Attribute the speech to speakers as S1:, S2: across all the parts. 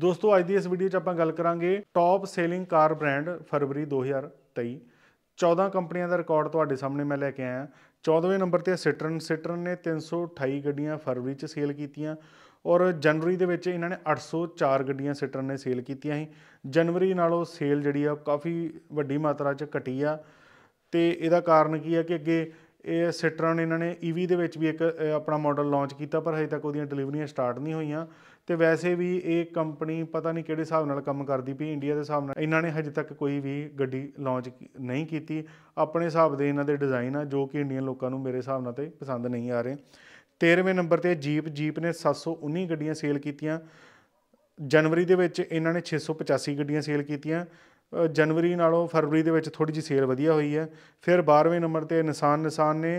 S1: ਦੋਸਤੋ ਅੱਜ ਦੀ ਇਸ ਵੀਡੀਓ 'ਚ ਆਪਾਂ ਗੱਲ ਕਰਾਂਗੇ ਟੌਪ ਸੇਲਿੰਗ ਕਾਰ ਬ੍ਰਾਂਡ ਫਰਵਰੀ 2023 14 ਕੰਪਨੀਆਂ ਦਾ ਰਿਕਾਰਡ ਤੁਹਾਡੇ ਸਾਹਮਣੇ ਮੈਂ ਲੈ ਕੇ ਆਇਆ 14ਵੇਂ ਨੰਬਰ ਤੇ ਸਿਟਰਨ ਸਿਟਰਨ ਨੇ 328 ਗੱਡੀਆਂ ਫਰਵਰੀ 'ਚ ਸੇਲ ਕੀਤੀਆਂ ਔਰ ਜਨਵਰੀ ਦੇ ਵਿੱਚ ਇਹਨਾਂ ਨੇ 804 ਗੱਡੀਆਂ ਸਿਟਰਨ ਨੇ ਸੇਲ ਕੀਤੀਆਂ ਸੀ ਜਨਵਰੀ ਨਾਲੋਂ ਸੇਲ ਜਿਹੜੀ ਆ ਕਾਫੀ ਵੱਡੀ ਮਾਤਰਾ 'ਚ ਘਟੀ ਆ ਤੇ ਇਹਦਾ ਕਾਰਨ ਕੀ ਆ ਕਿ ਅੱਗੇ ਇਹ ਸਿਟਰਨ ਇਹਨਾਂ ਨੇ ਈਵੀ e ਦੇ ਵਿੱਚ ਵੀ ਇੱਕ ਆਪਣਾ ਮਾਡਲ ਲਾਂਚ ਕੀਤਾ ਪਰ ਹਜੇ ਤੱਕ ਉਹਦੀਆਂ ਡਿਲੀਵਰੀਆਂ ਸਟਾਰਟ ਨਹੀਂ ਹੋਈਆਂ ਤੇ ਵੈਸੇ ਵੀ ਇਹ ਕੰਪਨੀ ਪਤਾ ਨਹੀਂ ਕਿਹੜੇ ਹਿਸਾਬ ਨਾਲ ਕੰਮ ਕਰਦੀ ਪਈ ਇੰਡੀਆ ਦੇ ਹਿਸਾਬ ਨਾਲ ਇਹਨਾਂ ਨੇ ਹਜੇ ਤੱਕ ਕੋਈ ਵੀ ਗੱਡੀ ਲਾਂਚ ਨਹੀਂ ਕੀਤੀ ਆਪਣੇ ਹਿਸਾਬ ਦੇ ਇਹਨਾਂ ਦੇ ਡਿਜ਼ਾਈਨ ਆ ਜੋ ਕਿ ਇੰਡੀਅਨ ਲੋਕਾਂ ਨੂੰ ਮੇਰੇ ਹਿਸਾਬ ਨਾਲ ਤੇ ਪਸੰਦ ਨਹੀਂ ਆ ਰਹੇ 13ਵੇਂ ਨੰਬਰ ਤੇ ਜੀਪ ਜੀਪ ਨੇ 719 ਗੱਡੀਆਂ ਸੇਲ ਕੀਤੀਆਂ ਜਨਵਰੀ ਦੇ ਵਿੱਚ ਇਹਨਾਂ ਨੇ 685 ਗੱਡੀਆਂ ਸੇਲ ਕੀਤੀਆਂ ਜਨਵਰੀ ਨਾਲੋਂ ਫਰਵਰੀ ਦੇ ਵਿੱਚ ਥੋੜੀ ਜੀ ਸੇਲ ਵਧੀਆ ਹੋਈ ਹੈ ਫਿਰ 12ਵੇਂ ਨੰਬਰ ਤੇ ਨਿਸਾਨ ਨਿਸਾਨ ਨੇ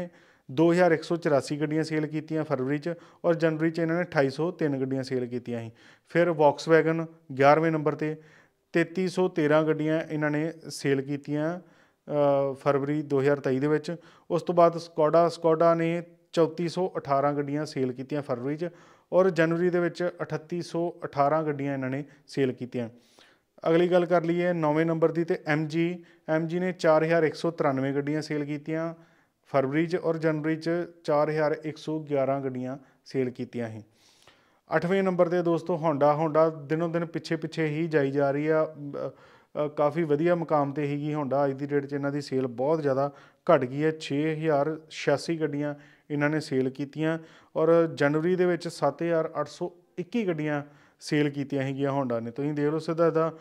S1: 2184 ਗੱਡੀਆਂ ਸੇਲ ਕੀਤੀਆਂ ਫਰਵਰੀ 'ਚ ਔਰ ਜਨਵਰੀ 'ਚ ਇਹਨਾਂ ਨੇ 2803 ਗੱਡੀਆਂ ਸੇਲ ਕੀਤੀਆਂ ਸੀ ਫਿਰ ਵੌਕਸਵੈਗਨ 11ਵੇਂ ਨੰਬਰ ਤੇ 3313 ਗੱਡੀਆਂ ਇਹਨਾਂ ਨੇ ਸੇਲ ਕੀਤੀਆਂ ਫਰਵਰੀ 2023 ਦੇ ਵਿੱਚ ਉਸ ਤੋਂ ਬਾਅਦ ਸਕੋਡਾ ਸਕੋਡਾ ਨੇ 3418 ਗੱਡੀਆਂ ਸੇਲ ਕੀਤੀਆਂ ਫਰਵਰੀ 'ਚ ਔਰ ਜਨਵਰੀ ਦੇ ਵਿੱਚ 3818 ਗੱਡੀਆਂ ਇਹਨਾਂ ਨੇ ਸੇਲ ਕੀਤੀਆਂ ਅਗਲੀ ਗੱਲ ਕਰ ਲਈਏ 9ਵੇਂ ਨੰਬਰ ਦੀ ਤੇ MG MG ਨੇ 4193 ਗੱਡੀਆਂ ਸੇਲ ਕੀਤੀਆਂ ਫਰਵਰੀ 'ਚ ਔਰ ਜਨਵਰੀ 'ਚ 4111 ਗੱਡੀਆਂ ਸੇਲ ਕੀਤੀਆਂ ਸੀ 8ਵੇਂ ਨੰਬਰ ਤੇ ਦੋਸਤੋ Honda Honda ਦਿਨੋਂ ਦਿਨ ਪਿੱਛੇ ਪਿੱਛੇ ਹੀ ਜਾਈ ਜਾ ਰਹੀ ਆ ਕਾਫੀ ਵਧੀਆ ਮੁਕਾਮ ਤੇ ਹੈਗੀ Honda ਅੱਜ ਦੀ ਡੇਟ 'ਚ ਇਹਨਾਂ ਦੀ ਸੇਲ ਬਹੁਤ ਜ਼ਿਆਦਾ ਘਟ ਗਈ ਹੈ 6086 ਗੱਡੀਆਂ ਇਹਨਾਂ ਨੇ ਸੇਲ ਕੀਤੀਆਂ ਔਰ ਜਨਵਰੀ ਦੇ ਵਿੱਚ 7821 ਗੱਡੀਆਂ ਸੇਲ ਕੀਤੀਆਂ ਹੈਗੀਆਂ ਹੋਂਡਾ ਨੇ ਤੁਸੀਂ ਦੇਖ ਲਓ ਸਿੱਧਾ ਦਾ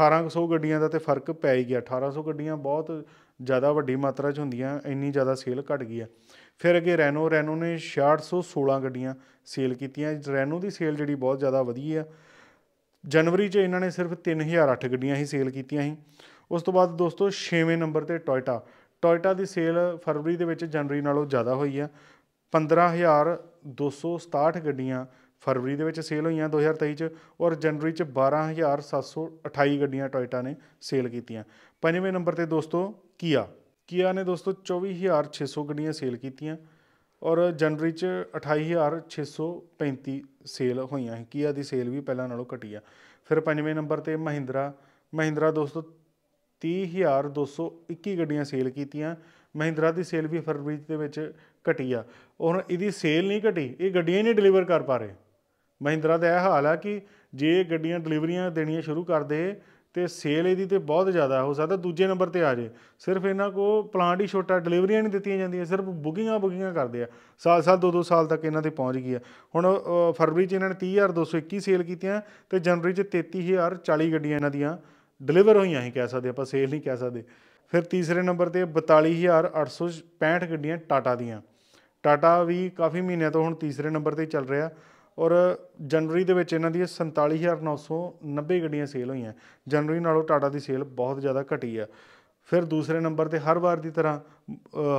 S1: 1800 ਗੱਡੀਆਂ ਦਾ ਤੇ ਫਰਕ ਪੈ ਹੀ ਗਿਆ 1800 ਗੱਡੀਆਂ ਬਹੁਤ ਜ਼ਿਆਦਾ ਵੱਡੀ ਮਾਤਰਾ 'ਚ ਹੁੰਦੀਆਂ ਇੰਨੀ ਜ਼ਿਆਦਾ ਸੇਲ ਘਟ ਗਈ ਆ ਫਿਰ ਅਗੇ ਰੈਨੋ ਰੈਨੋ ਨੇ 616 ਗੱਡੀਆਂ ਸੇਲ ਕੀਤੀਆਂ ਰੈਨੋ ਦੀ ਸੇਲ ਜਿਹੜੀ ਬਹੁਤ ਜ਼ਿਆਦਾ ਵਧੀ ਆ ਜਨਵਰੀ 'ਚ ਇਹਨਾਂ ਨੇ ਸਿਰਫ 3008 ਗੱਡੀਆਂ ਹੀ ਸੇਲ ਕੀਤੀਆਂ ਸੀ ਉਸ ਤੋਂ ਬਾਅਦ ਦੋਸਤੋ 6ਵੇਂ ਨੰਬਰ ਤੇ ਟੋਇਟਾ ਟੋਇਟਾ ਦੀ ਸੇਲ ਫਰਵਰੀ ਦੇ ਵਿੱਚ ਜਨਵਰੀ ਨਾਲੋਂ ਜ਼ਿਆਦਾ ਹੋਈ ਆ 15267 ਗੱਡੀਆਂ ਫਰਵਰੀ ਦੇ ਵਿੱਚ ਸੇਲ ਹੋਈਆਂ 2023 ਚ ਔਰ ਜਨਵਰੀ ਚ 12728 ਗੱਡੀਆਂ ਟੋਇਟਾ ਨੇ ਸੇਲ ਕੀਤੀਆਂ ਪੰਜਵੇਂ ਨੰਬਰ ਤੇ ਦੋਸਤੋ ਕੀਆ ਕੀਆ ਨੇ ਦੋਸਤੋ 24600 ਗੱਡੀਆਂ ਸੇਲ ਕੀਤੀਆਂ ਔਰ ਜਨਵਰੀ ਚ 28635 ਸੇਲ ਹੋਈਆਂ ਹੈ ਕੀਆ ਦੀ ਸੇਲ ਵੀ ਪਹਿਲਾਂ ਨਾਲੋਂ ਘਟੀ ਆ ਫਿਰ ਪੰਜਵੇਂ ਨੰਬਰ ਤੇ ਮਹਿੰਦਰਾ ਮਹਿੰਦਰਾ ਦੋਸਤੋ 30221 ਗੱਡੀਆਂ ਸੇਲ ਕੀਤੀਆਂ ਮਹਿੰਦਰਾ ਦੀ ਸੇਲ ਵੀ ਫਰਵਰੀ ਦੇ ਵਿੱਚ ਘਟੀ ਆ ਹੁਣ ਇਹਦੀ ਸੇਲ ਨਹੀਂ ਘਟੀ ਇਹ ਗੱਡੀਆਂ ਹੀ ਨਹੀਂ ਡਿਲੀਵਰ ਕਰ ਪਾ ਰਹੇ ਮਹਿੰਦਰਾ ਦਾ ਇਹ ਹਾਲ ਆ ਕਿ ਜੇ ਗੱਡੀਆਂ ਡਿਲੀਵਰੀਆਂ ਦੇਣੀਆਂ ਸ਼ੁਰੂ ਕਰ ਦੇ ਤੇ ਸੇਲ ਇਹਦੀ ਤੇ ਬਹੁਤ ਜ਼ਿਆਦਾ ਹੋ ਸਕਦਾ ਦੂਜੇ ਨੰਬਰ ਤੇ ਆ ਜੇ ਸਿਰਫ ਇਹਨਾਂ ਕੋ ਪਲਾਂਟ ਹੀ ਛੋਟਾ ਡਿਲੀਵਰੀਆਂ ਨਹੀਂ ਦਿੱਤੀਆਂ ਜਾਂਦੀਆਂ ਸਿਰਫ ਬੁਕਿੰਗਾਂ ਬੁਕਿੰਗਾਂ ਕਰਦੇ ਆ ਸਾਲ ਸਾਲ ਦੋ ਦੋ ਸਾਲ ਤੱਕ ਇਹਨਾਂ ਤੇ ਪਹੁੰਚ ਗਈ ਆ ਹੁਣ ਫਰਵਰੀ ਚ ਇਹਨਾਂ ਨੇ 30221 ਸੇਲ ਕੀਤੀਆਂ ਤੇ ਜਨਵਰੀ ਚ 33040 ਗੱਡੀਆਂ ਇਹਨਾਂ ਦੀਆਂ ਡਿਲੀਵਰ ਹੋਈਆਂ ਹੀ ਕਹਿ ਸਕਦੇ ਆਪਾਂ ਸੇਲ ਨਹੀਂ ਕਹਿ ਸਕਦੇ ਫਿਰ ਤੀਸਰੇ ਨੰਬਰ ਤੇ 42865 ਗੱਡੀਆਂ ਟਾਟਾ ਦੀਆਂ ਟਾਟਾ ਵੀ ਕਾਫੀ ਮਹੀਨਿਆਂ ਤੋਂ ਹੁਣ ਤੀਸਰੇ ਨੰਬਰ ਤੇ ਚੱਲ ਰਿਹਾ ਔਰ ਜਨਵਰੀ ਦੇ ਵਿੱਚ ਇਹਨਾਂ ਦੀ 47990 ਗੱਡੀਆਂ ਸੇਲ ਹੋਈਆਂ ਜਨਵਰੀ ਨਾਲੋਂ ਟਾਟਾ ਦੀ ਸੇਲ ਬਹੁਤ ਜ਼ਿਆਦਾ ਘਟੀ ਆ ਫਿਰ ਦੂਸਰੇ ਨੰਬਰ ਤੇ ਹਰ ਵਾਰ ਦੀ ਤਰ੍ਹਾਂ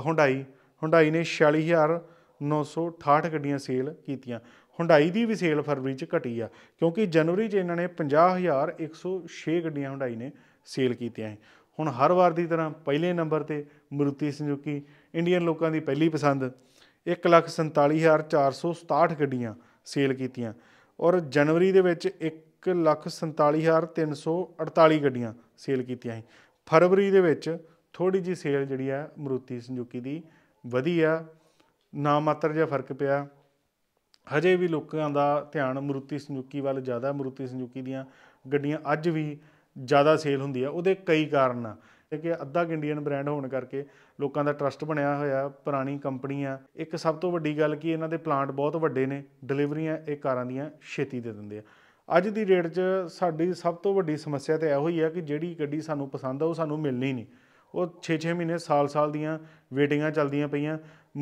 S1: ਹੁੰਡਾਈ ਹੁੰਡਾਈ ਨੇ 46968 ਗੱਡੀਆਂ ਸੇਲ ਕੀਤੀਆਂ ਹੁੰਡਾਈ ਦੀ ਵੀ ਸੇਲ ਫਰਵਰੀ ਚ ਘਟੀ ਆ ਕਿਉਂਕਿ ਜਨਵਰੀ ਚ ਇਹਨਾਂ ਨੇ 50106 ਗੱਡੀਆਂ ਹੁੰਡਾਈ ਨੇ ਸੇਲ ਕੀਤੀਆਂ ਹੁਣ ਹਰ ਵਾਰ ਦੀ ਤਰ੍ਹਾਂ ਪਹਿਲੇ ਨੰਬਰ ਤੇ ਮਰੂਤੀ ਸੁਜ਼ੂਕੀ ਇੰਡੀਅਨ ਲੋਕਾਂ ਦੀ ਪਹਿਲੀ ਪਸੰਦ 147467 ਗੱਡੀਆਂ ਸੇਲ ਕੀਤੀਆਂ ਔਰ ਜਨਵਰੀ ਦੇ ਵਿੱਚ 147348 ਗੱਡੀਆਂ ਸੇਲ ਕੀਤੀਆਂ ਸੀ ਫਰਵਰੀ ਦੇ ਵਿੱਚ ਥੋੜੀ ਜੀ ਸੇਲ ਜਿਹੜੀ ਆ ਮਰੂਤੀ ਸੰਜੂਕੀ ਦੀ ਵਧੀ ਆ ਨਾ ਮਾਤਰ ਜਿਹਾ ਫਰਕ ਪਿਆ ਹਜੇ ਵੀ ਲੋਕਾਂ ਦਾ ਧਿਆਨ ਮਰੂਤੀ ਸੰਜੂਕੀ ਵੱਲ ਜ਼ਿਆਦਾ ਮਰੂਤੀ ਸੰਜੂਕੀ ਦੀਆਂ ਗੱਡੀਆਂ ਅੱਜ ਵੀ ਜ਼ਿਆਦਾ ਸੇਲ ਹੁੰਦੀ ਆ ਉਹਦੇ ਕਈ ਕਾਰਨ ਆ ਕਿ ਅੱਧਾ ਇੰਡੀਅਨ ਬ੍ਰਾਂਡ ਹੋਣ ਕਰਕੇ ਲੋਕਾਂ ਦਾ ਟਰਸਟ ਬਣਿਆ ਹੋਇਆ ਪੁਰਾਣੀ ਕੰਪਨੀ ਆ ਇੱਕ ਸਭ ਤੋਂ ਵੱਡੀ ਗੱਲ ਕੀ ਇਹਨਾਂ ਦੇ ਪਲਾਂਟ ਬਹੁਤ ਵੱਡੇ ਨੇ ਡਿਲੀਵਰੀਆਂ ਇਹ ਕਾਰਾਂ ਦੀਆਂ ਛੇਤੀ ਦੇ ਦਿੰਦੇ ਆ ਅੱਜ ਦੀ ਡੇਟ 'ਚ ਸਾਡੀ ਸਭ ਤੋਂ ਵੱਡੀ ਸਮੱਸਿਆ ਤੇ ਇਹੋ ਹੀ ਆ ਕਿ ਜਿਹੜੀ ਗੱਡੀ ਸਾਨੂੰ ਪਸੰਦ ਆ ਉਹ ਸਾਨੂੰ ਮਿਲਣੀ ਨਹੀਂ ਉਹ 6-6 ਮਹੀਨੇ ਸਾਲ-ਸਾਲ ਦੀਆਂ ਵੇਟਿੰਗਾਂ ਚੱਲਦੀਆਂ ਪਈਆਂ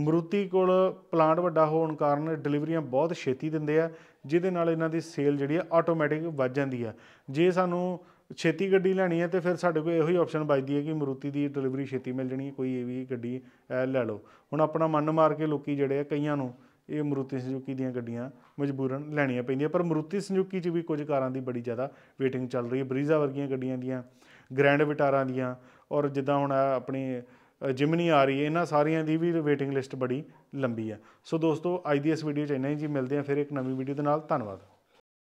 S1: ਮਰੂਤੀ ਕੋਲ ਪਲਾਂਟ ਵੱਡਾ ਹੋਣ ਕਾਰਨ ਡਿਲੀਵਰੀਆਂ ਬਹੁਤ ਛੇਤੀ ਦਿੰਦੇ ਆ ਜਿਹਦੇ ਨਾਲ ਇਹਨਾਂ ਦੀ ਸੇਲ ਜਿਹੜੀ ਆ ਆਟੋਮੈਟਿਕ ਵੱਜ ਜਾਂਦੀ ਆ ਜੇ ਸਾਨੂੰ ਛੇਤੀ ਗੱਡੀ ਲੈਣੀ ਹੈ ਤੇ ਫਿਰ ਸਾਡੇ ਕੋਲ ਇਹੋ ਹੀ ਆਪਸ਼ਨ ਬਚਦੀ ਹੈ ਕਿ ਮਰੂਤੀ ਦੀ ਡਿਲੀਵਰੀ ਛੇਤੀ ਮਿਲ ਜਣੀ ਹੈ ਕੋਈ ਇਹ ਵੀ ਗੱਡੀ ਲੈ ਲਓ ਹੁਣ ਆਪਣਾ ਮਨ ਮਾਰ ਕੇ ਲੋਕੀ ਜਿਹੜੇ ਆ ਕਈਆਂ ਨੂੰ ਇਹ ਮਰੂਤੀ ਸੁਜ਼ੂਕੀ ਦੀਆਂ ਗੱਡੀਆਂ ਮਜਬੂਰਨ ਲੈਣੀਆਂ ਪੈਂਦੀਆਂ ਪਰ ਮਰੂਤੀ ਸੁਜ਼ੂਕੀ 'ਚ ਵੀ ਕੁਝ ਕਾਰਾਂ ਦੀ ਬੜੀ ਜ਼ਿਆਦਾ ਵੇਟਿੰਗ ਚੱਲ ਰਹੀ ਹੈ ਬਰੀਜ਼ਾ ਵਰਗੀਆਂ ਗੱਡੀਆਂ ਦੀਆਂ ਗ੍ਰੈਂਡ ਵਿਟਾਰਾਂ ਦੀਆਂ ਔਰ ਜਿੱਦਾਂ ਹੁਣ ਆਪਣੀ ਜਿਮਨੀ ਆ ਰਹੀ ਹੈ ਇਹਨਾਂ ਸਾਰੀਆਂ ਦੀ ਵੀ ਵੇਟਿੰਗ ਲਿਸਟ ਬੜੀ ਲੰਬੀ ਹੈ ਸੋ ਦੋਸਤੋ ਅੱਜ ਦੀ ਇਸ ਵੀਡੀਓ 'ਚ ਇੰਨਾ ਹੀ ਜੀ ਮਿਲਦੇ ਹਾਂ ਫਿਰ ਇੱਕ ਨਵੀਂ ਵੀਡੀਓ ਦੇ ਨਾਲ ਧੰਨਵਾਦ